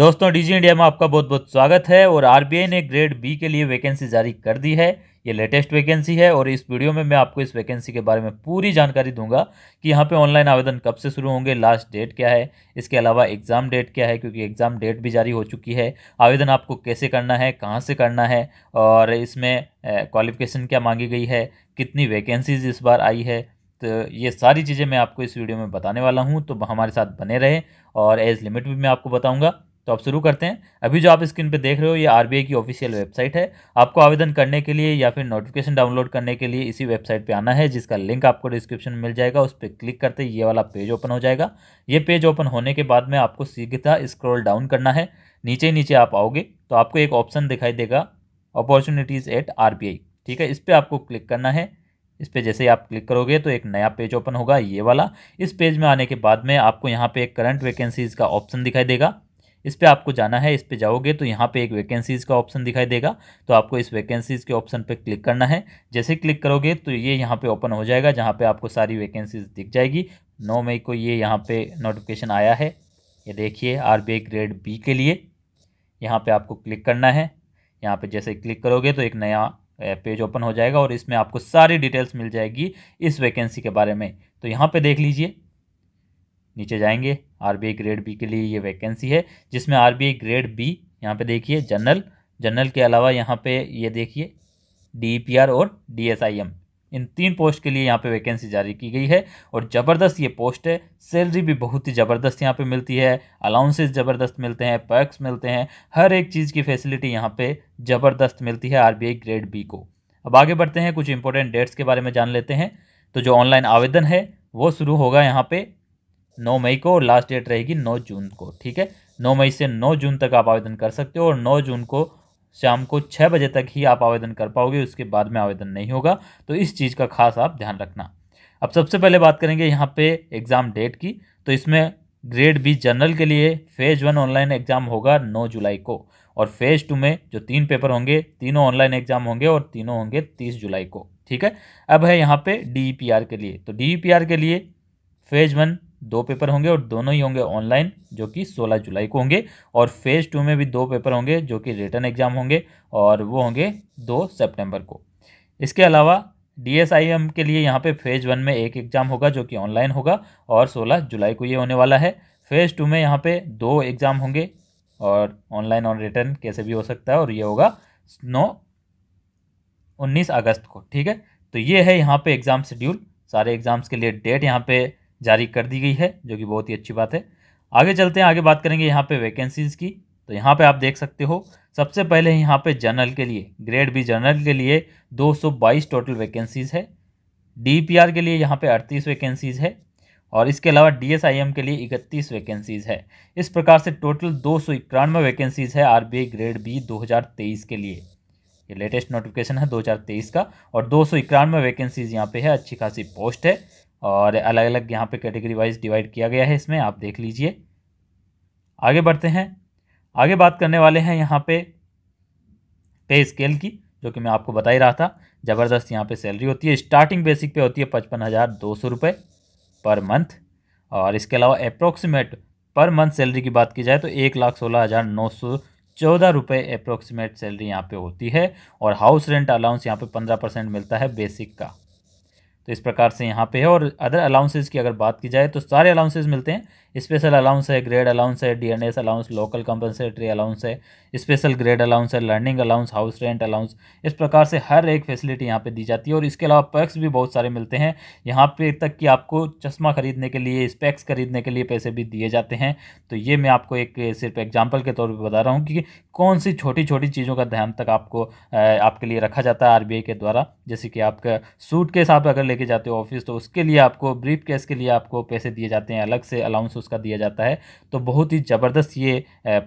दोस्तों DG India में आपका बहुत बहुत स्वागत है और आरबीआई ने ग्रेड बी के लिए वैकेंसी जारी कर दी है ये लेटेस्ट वैकेंसी है और इस वीडियो में मैं आपको इस वैकेंसी के बारे में पूरी जानकारी दूंगा कि यहाँ पे ऑनलाइन आवेदन कब से शुरू होंगे लास्ट डेट क्या है इसके अलावा एग्ज़ाम डेट क्या है क्योंकि एग्ज़ाम डेट भी जारी हो चुकी है आवेदन आपको कैसे करना है कहाँ से करना है और इसमें क्वालिफिकेशन क्या मांगी गई है कितनी वैकेंसीज इस बार आई है तो ये सारी चीज़ें मैं आपको इस वीडियो में बताने वाला हूँ तो हमारे साथ बने रहें और एज लिमिट भी मैं आपको बताऊँगा तो आप शुरू करते हैं अभी जो आप स्क्रीन पे देख रहे हो ये आर की ऑफिशियल वेबसाइट है आपको आवेदन करने के लिए या फिर नोटिफिकेशन डाउनलोड करने के लिए इसी वेबसाइट पे आना है जिसका लिंक आपको डिस्क्रिप्शन में मिल जाएगा उस पर क्लिक करते ये वाला पेज ओपन हो जाएगा ये पेज ओपन होने के बाद में आपको सीधा स्क्रॉल डाउन करना है नीचे नीचे आप आओगे तो आपको एक ऑप्शन दिखाई देगा अपॉर्चुनिटीज़ एट आर ठीक है इस पर आपको क्लिक करना है इस पर जैसे ही आप क्लिक करोगे तो एक नया पेज ओपन होगा ये वाला इस पेज में आने के बाद में आपको यहाँ पे एक करंट वैकेंसीज़ का ऑप्शन दिखाई देगा इस पर आपको जाना है इस पर जाओगे तो यहाँ पे एक वैकेंसीज़ का ऑप्शन दिखाई देगा तो आपको इस वैकेंसीज़ के ऑप्शन पे क्लिक करना है जैसे क्लिक करोगे तो ये यहाँ पे ओपन हो जाएगा जहाँ पे आपको सारी वैकेंसीज़ दिख जाएगी नौ मई को ये यहाँ पे नोटिफिकेशन आया है ये देखिए आर ग्रेड बी के लिए यहाँ पर आपको क्लिक करना है यहाँ पर जैसे क्लिक करोगे तो एक नया पेज ओपन हो जाएगा और इसमें आपको सारी डिटेल्स मिल जाएगी इस वैकेंसी के बारे में तो यहाँ पर देख लीजिए नीचे जाएंगे आर ग्रेड बी के लिए ये वैकेंसी है जिसमें आर ग्रेड बी यहाँ पे देखिए जनरल जनरल के अलावा यहाँ पे ये देखिए डी e और डी इन तीन पोस्ट के लिए यहाँ पे वैकेंसी जारी की गई है और ज़बरदस्त ये पोस्ट है सैलरी भी बहुत ही ज़बरदस्त यहाँ पे मिलती है अलाउंसेस ज़बरदस्त मिलते हैं पर्क्स मिलते हैं हर एक चीज़ की फैसिलिटी यहाँ पे ज़बरदस्त मिलती है आरबीआई ग्रेड बी को अब आगे बढ़ते हैं कुछ इंपॉर्टेंट डेट्स के बारे में जान लेते हैं तो जो ऑनलाइन आवेदन है वो शुरू होगा यहाँ पर नौ मई को और लास्ट डेट रहेगी नौ जून को ठीक है नौ मई से नौ जून तक आप आवेदन कर सकते हो और नौ जून को शाम को छः बजे तक ही आप आवेदन कर पाओगे उसके बाद में आवेदन नहीं होगा तो इस चीज़ का खास आप ध्यान रखना अब सबसे पहले बात करेंगे यहाँ पे एग्ज़ाम डेट की तो इसमें ग्रेड बी जनरल के लिए फेज़ वन ऑनलाइन एग्ज़ाम होगा नौ जुलाई को और फेज़ टू में जो तीन पेपर होंगे तीनों ऑनलाइन एग्ज़ाम होंगे और तीनों होंगे तीस जुलाई को ठीक है अब है यहाँ पे डी e के लिए तो डी e के लिए फेज़ वन दो पेपर होंगे और दोनों ही होंगे ऑनलाइन जो कि 16 जुलाई को होंगे और फेज़ टू में भी दो पेपर होंगे जो कि रिटर्न एग्जाम होंगे और वो होंगे दो सितंबर को इसके अलावा डी के लिए यहाँ पे फेज़ वन में एक एग्ज़ाम होगा जो कि ऑनलाइन होगा और 16 जुलाई को ये होने वाला है फेज़ टू में यहाँ पर दो एग्ज़ाम होंगे और ऑनलाइन और रिटर्न कैसे भी हो सकता है और ये होगा नौ उन्नीस अगस्त को ठीक है तो ये है यहाँ पे एग्ज़ाम शेड्यूल सारे एग्ज़ाम्स के लिए डेट यहाँ पे जारी कर दी गई है जो कि बहुत ही अच्छी बात है आगे चलते हैं आगे बात करेंगे यहाँ पे वैकेंसीज़ की तो यहाँ पे आप देख सकते हो सबसे पहले यहाँ पे जनरल के लिए ग्रेड बी जनरल के लिए 222 टोटल वैकेंसीज़ है डीपीआर के लिए यहाँ पे 38 वैकेंसीज़ है और इसके अलावा डीएसआईएम के लिए 31 वैकेंसीज़ है इस प्रकार से टोटल दो सौ इक्यानवे वैकेंसीज़ है आर ग्रेड बी दो के लिए ये लेटेस्ट नोटिफिकेशन है दो का और दो सौ इक्यानवे वैकेंसीज़ यहाँ पे है अच्छी खासी पोस्ट है और अलग अलग यहाँ पे कैटेगरी वाइज डिवाइड किया गया है इसमें आप देख लीजिए आगे बढ़ते हैं आगे बात करने वाले हैं यहाँ पे पे स्केल की जो कि मैं आपको बता ही रहा था ज़बरदस्त यहाँ पे सैलरी होती है स्टार्टिंग बेसिक पे होती है पचपन हज़ार दो सौ रुपये पर मंथ और इसके अलावा अप्रोक्सीमेट पर मंथ सैलरी की बात की जाए तो एक लाख सोलह हज़ार नौ सौ चौदह रुपये अप्रोक्सीमेट सैलरी यहाँ पे होती है और हाउस रेंट अलाउंस यहाँ पे पंद्रह परसेंट मिलता है बेसिक का तो इस प्रकार से यहाँ पे है और अदर अलाउंसेज की अगर बात की जाए तो सारे अलाउंसेज मिलते हैं स्पेशल अलाउंस है ग्रेड अलाउंस है DNS allowance local compensatory allowance है स्पेशल ग्रेड अलाउंस है learning allowance house rent allowance इस प्रकार से हर एक फैसिलिटी यहाँ पे दी जाती है और इसके अलावा पैक्स भी बहुत सारे मिलते हैं यहाँ पे तक कि आपको चश्मा खरीदने के लिए स्पैक्स खरीदने के लिए पैसे भी दिए जाते हैं तो ये मैं आपको एक सिर्फ एग्जाम्पल के तौर पर बता रहा हूँ कि कौन सी छोटी छोटी चीज़ों का ध्यान तक आपको आपके लिए रखा जाता है आर के द्वारा जैसे कि आपका सूट के हिसाब अगर लेके जाते हो ऑफिस तो उसके लिए आपको ब्रीफ केस के लिए आपको पैसे दिए जाते हैं अलग से अलाउंस उसका दिया जाता है तो बहुत ही ज़बरदस्त ये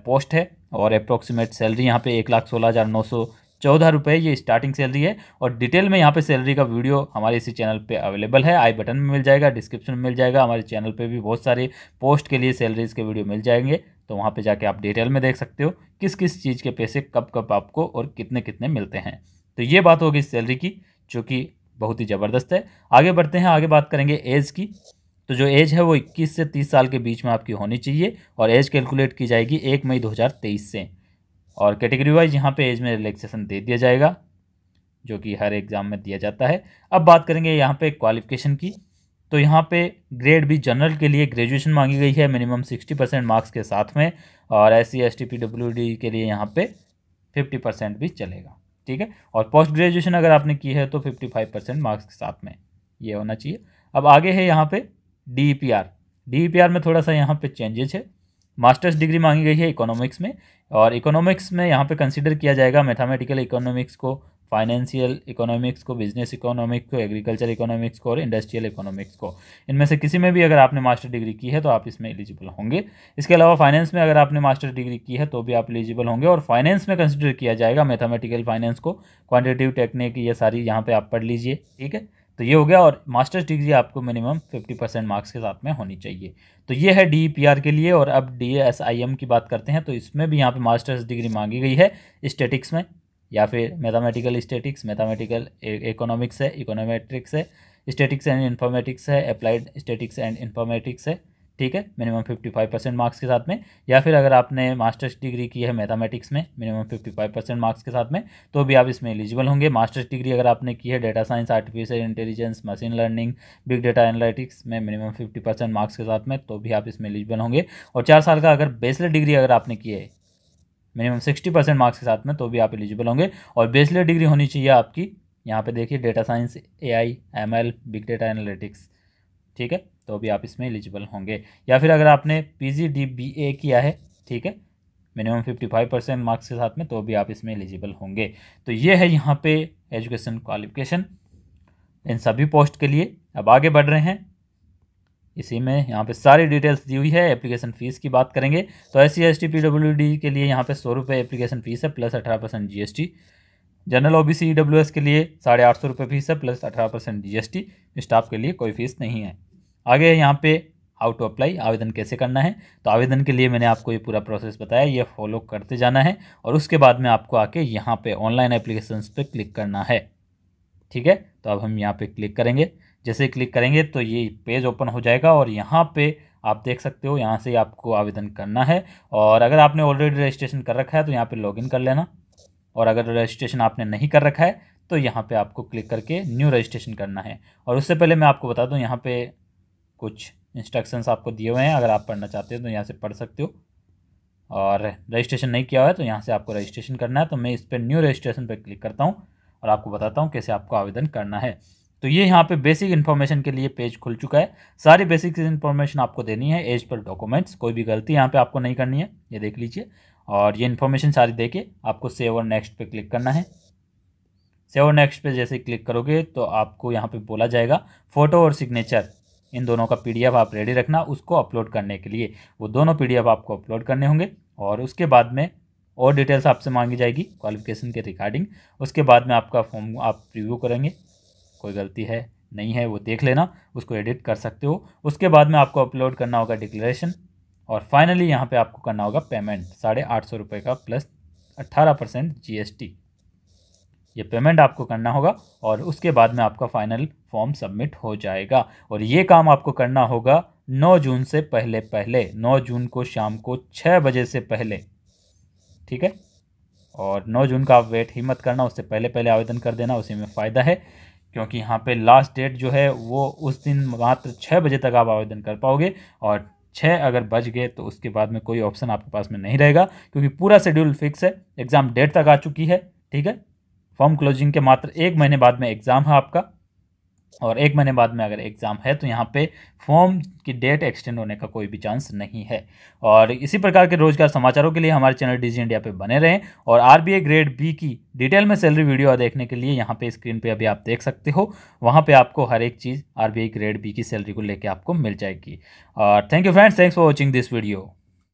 पोस्ट है और अप्रोक्सीमेट सैलरी यहाँ पे एक लाख सोलह हज़ार नौ सौ चौदह रुपये ये स्टार्टिंग सैलरी है और डिटेल में यहाँ पे सैलरी का वीडियो हमारे इसी चैनल पे अवेलेबल है आई बटन में मिल जाएगा डिस्क्रिप्शन में मिल जाएगा हमारे चैनल पे भी बहुत सारे पोस्ट के लिए सैलरीज के वीडियो मिल जाएंगे तो वहाँ पे जाके आप डिटेल में देख सकते हो किस किस चीज़ के पैसे कब कब आपको और कितने कितने मिलते हैं तो ये बात होगी सैलरी की जो बहुत ही ज़बरदस्त है आगे बढ़ते हैं आगे बात करेंगे एज की तो जो एज है वो 21 से 30 साल के बीच में आपकी होनी चाहिए और एज कैलकुलेट की जाएगी एक मई 2023 से और कैटेगरी वाइज यहाँ पे एज में रिलैक्सेशन दे दिया जाएगा जो कि हर एग्ज़ाम में दिया जाता है अब बात करेंगे यहाँ पे क्वालिफिकेशन की तो यहाँ पे ग्रेड भी जनरल के लिए ग्रेजुएशन मांगी गई है मिनिमम सिक्सटी परसेंट मार्क्स के साथ में और S C S T P W D के लिए यहाँ पर फिफ्टी परसेंट भी चलेगा ठीक है और पोस्ट ग्रेजुएशन अगर आपने की है तो फिफ्टी फाइव परसेंट मार्क्स के साथ में ये होना चाहिए अब आगे है यहाँ पे D P R D P R में थोड़ा सा यहाँ पे चेंजेस है मास्टर्स डिग्री मांगी गई है इकोनॉमिक्स में और इकोनॉमिक्स में यहाँ पे कंसिडर किया जाएगा मैथामेटिकल इकोनॉमिक्स को फाइनेंशियल इकोनॉमिक्स को बिजनेस इकोनॉमिक्स को एग्रीकल्चर इकोनॉमिक्स को और इंडस्ट्रियल इकोनॉमिक्स को इनमें से किसी में भी अगर आपने मास्टर डिग्री की है तो आप इसमें एलिजिबल होंगे इसके अलावा फाइनेंस में अगर आपने मास्टर डिग्री की है तो भी आप एलिजिबल होंगे और फाइनेंस में कंसिडर किया जाएगा मैथमेटिकल फाइनेंस को क्वान्टिटिव टेक्निक ये सारी यहाँ पर आप पढ़ लीजिए ठीक है तो ये हो गया और मास्टर्स डिग्री आपको मिनिमम 50 परसेंट मार्क्स के साथ में होनी चाहिए तो ये है डी पी आर के लिए और अब डी एस आई एम की बात करते हैं तो इसमें भी यहाँ पे मास्टर्स डिग्री मांगी गई है स्टेटिक्स में या फिर मैथामेटिकल स्टेटिक्स मैथामेटिकल इकोनॉमिक्स है इकोनोमेट्रिक्स है स्टेटिक्स एंड इन्फॉर्मेटिक्स है अप्लाइड स्टेटिक्स एंड इन्फॉर्मेटिक्स है ठीक है minimum fifty five percent marks के साथ में या फिर अगर आपने मास्टर्स डिग्री की है मैथमेटिक्स में minimum fifty five percent marks के साथ में तो भी आप इसमें एलिजिबल होंगे मास्टर्स डिग्री अगर आपने की है data science artificial intelligence machine learning big data analytics में मिनिमम फिफ्टी परसेंट मार्क्स के साथ में तो भी आप इसमें एलिजिबल होंगे और चार साल का अगर बेचलर डिग्री अगर आपने की है मिनिमम सिक्सटी परसेंट मार्क्स के साथ में तो भी आप एलिजिबल होंगे और बेचलर डिग्री होनी चाहिए आपकी यहाँ पे देखिए data science A I M L big data analytics ठीक है तो भी आप इसमें एलिजिबल होंगे या फिर अगर आपने P G D B A किया है ठीक है minimum fifty five percent marks के साथ में तो भी आप इसमें एलिजिबल होंगे तो ये है यहाँ पे एजुकेशन क्वालिफिकेशन इन सभी पोस्ट के लिए अब आगे बढ़ रहे हैं इसी में यहाँ पे सारी डिटेल्स दी हुई है एप्लीकेशन फ़ीस की बात करेंगे तो S C S T P W D के लिए यहाँ पे सौ रुपये एप्लीकेशन फ़ीस है प्लस अठारह percent G S T general O B C W S के लिए साढ़े आठ सौ रुपये फ़ीस है प्लस अठारह percent G S T staff के लिए कोई फ़ीस नहीं है आगे यहाँ पे हाउ टू अप्लाई आवेदन कैसे करना है तो आवेदन के लिए मैंने आपको ये पूरा प्रोसेस बताया ये फॉलो करते जाना है और उसके बाद में आपको आके यहाँ पे ऑनलाइन एप्लीकेशंस पे क्लिक करना है ठीक है तो अब हम यहाँ पे क्लिक करेंगे जैसे क्लिक करेंगे तो ये पेज ओपन हो जाएगा और यहाँ पे आप देख सकते हो यहाँ से आपको आवेदन करना है और अगर आपने ऑलरेडी रजिस्ट्रेशन कर रखा है तो यहाँ पे लॉगिन कर लेना और अगर रजिस्ट्रेशन आपने नहीं कर रखा है तो यहाँ पे आपको क्लिक करके न्यू रजिस्ट्रेशन करना है और उससे पहले मैं आपको बता दूँ यहाँ पर कुछ इंस्ट्रक्शंस आपको दिए हुए हैं अगर आप पढ़ना चाहते हो तो यहाँ से पढ़ सकते हो और रजिस्ट्रेशन नहीं किया हुआ है तो यहाँ से आपको रजिस्ट्रेशन करना है तो मैं इस पर न्यू रजिस्ट्रेशन पर क्लिक करता हूँ और आपको बताता हूँ कैसे आपको आवेदन करना है तो ये यहाँ पे बेसिक इन्फॉर्मेशन के लिए पेज खुल चुका है सारी बेसिक इन्फॉर्मेशन आपको देनी है एज पर डॉक्यूमेंट्स कोई भी गलती यहाँ पे आपको नहीं करनी है ये देख लीजिए और ये इन्फॉर्मेशन सारी दे के आपको सेव और नेक्स्ट पे क्लिक करना है सेव और नेक्स्ट पे जैसे क्लिक करोगे तो आपको यहाँ पर बोला जाएगा फ़ोटो और सिग्नेचर इन दोनों का पी आप रेडी रखना उसको अपलोड करने के लिए वो दोनों पी आपको अपलोड करने होंगे और उसके बाद में और डिटेल्स आपसे मांगी जाएगी क्वालिफिकेशन के रिगार्डिंग उसके बाद में आपका फॉर्म आप रिव्यू करेंगे कोई गलती है नहीं है वो देख लेना उसको एडिट कर सकते हो उसके बाद में आपको अपलोड करना होगा डिक्लेरेशन और फाइनली यहाँ पे आपको करना होगा पेमेंट साढ़े आठ सौ रुपये का प्लस अट्ठारह परसेंट जी एस टी ये पेमेंट आपको करना होगा और उसके बाद में आपका फाइनल फॉर्म सबमिट हो जाएगा और ये काम आपको करना होगा नौ जून से पहले पहले नौ जून को शाम को छः बजे से पहले ठीक है और नौ जून का आप वेट ही मत करना उससे पहले पहले आवेदन कर देना उसी में फ़ायदा है क्योंकि यहाँ पे लास्ट डेट जो है वो उस दिन मात्र छः बजे तक आप आवेदन कर पाओगे और छः अगर बज गए तो उसके बाद में कोई ऑप्शन आपके पास में नहीं रहेगा क्योंकि पूरा शेड्यूल फिक्स है एग्ज़ाम डेट तक आ चुकी है ठीक है फॉर्म क्लोजिंग के मात्र एक महीने बाद में एग्ज़ाम है आपका और एक महीने बाद में अगर एग्ज़ाम है तो यहाँ पे फॉर्म की डेट एक्सटेंड होने का कोई भी चांस नहीं है और इसी प्रकार के रोजगार समाचारों के लिए हमारे चैनल डिजी इंडिया पे बने रहें और आर ग्रेड बी की डिटेल में सैलरी वीडियो देखने के लिए यहाँ पे स्क्रीन पे अभी आप देख सकते हो वहाँ पे आपको हर एक चीज़ आर ग्रेड बी की सैलरी को लेकर आपको मिल जाएगी और thank you friends thanks for watching this video